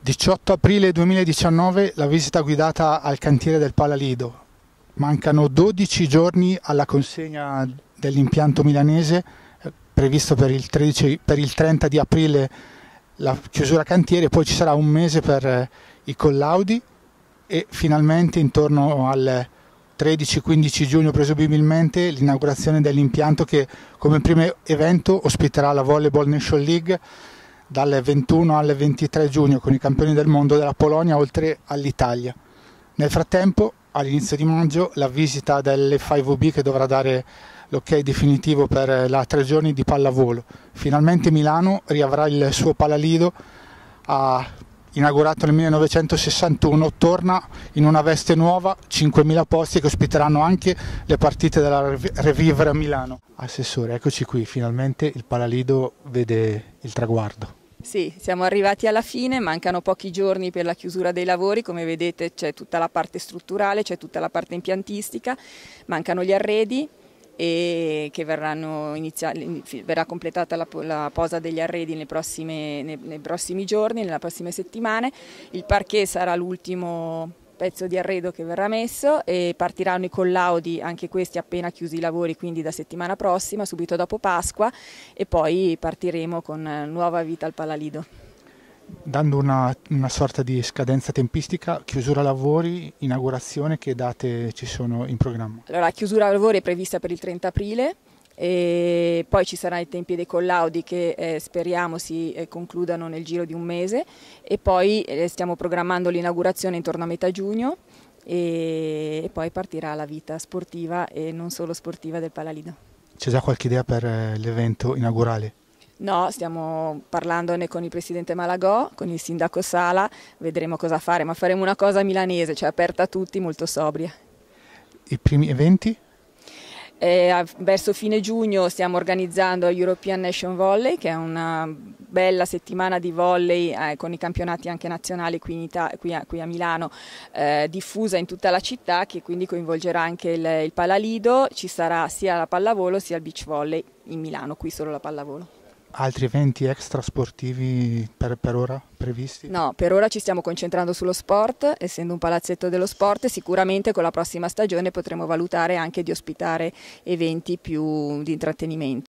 18 aprile 2019 la visita guidata al cantiere del Palalido. Mancano 12 giorni alla consegna dell'impianto milanese, eh, previsto per il, 13, per il 30 di aprile la chiusura cantiere, poi ci sarà un mese per eh, i collaudi e finalmente intorno al 13-15 giugno presumibilmente l'inaugurazione dell'impianto che come primo evento ospiterà la Volleyball National League dalle 21 alle 23 giugno con i campioni del mondo della Polonia oltre all'Italia. Nel frattempo, all'inizio di maggio, la visita dellf 5 b che dovrà dare l'ok definitivo per eh, la tre giorni di pallavolo. Finalmente Milano riavrà il suo palalido, inaugurato nel 1961, torna in una veste nuova, 5.000 posti che ospiteranno anche le partite della Revivere a Milano. Assessore, eccoci qui, finalmente il palalido vede il traguardo. Sì, siamo arrivati alla fine, mancano pochi giorni per la chiusura dei lavori, come vedete c'è tutta la parte strutturale, c'è tutta la parte impiantistica, mancano gli arredi e che iniziali, verrà completata la, la, posa degli arredi nei prossimi, nei, nei prossimi giorni, nelle prossime settimane. Il parquet sarà l'ultimo pezzo di arredo che verrà messo e partiranno i collaudi, anche questi appena chiusi i lavori, quindi da settimana prossima, subito dopo Pasqua e poi partiremo con eh, nuova vita al Palalido. Dando una, una sorta di scadenza tempistica, chiusura lavori, inaugurazione, che date ci sono in programma? Allora, chiusura lavori è prevista per il 30 aprile, e poi ci saranno i tempi dei collaudi che eh, speriamo si eh, concludano nel giro di un mese e poi eh, stiamo programmando l'inaugurazione intorno a metà giugno e, e, poi partirà la vita sportiva e non solo sportiva del Palalido. C'è già qualche idea per eh, l'evento inaugurale? No, stiamo parlandone con il presidente Malagò, con il sindaco Sala, vedremo cosa fare, ma faremo una cosa milanese, cioè aperta a tutti, molto sobria. I primi eventi? E verso fine giugno stiamo organizzando European Nation Volley, che è una bella settimana di volley eh, con i campionati anche nazionali qui, Ita- qui, a-, qui a, Milano, eh, diffusa in tutta la città, che quindi coinvolgerà anche il, il Palalido. Ci sarà sia la pallavolo sia il beach volley in Milano, qui solo la pallavolo altri eventi extra sportivi per, per, ora previsti? No, per ora ci stiamo concentrando sullo sport, essendo un palazzetto dello sport sicuramente con la prossima stagione potremo valutare anche di ospitare eventi più di intrattenimento.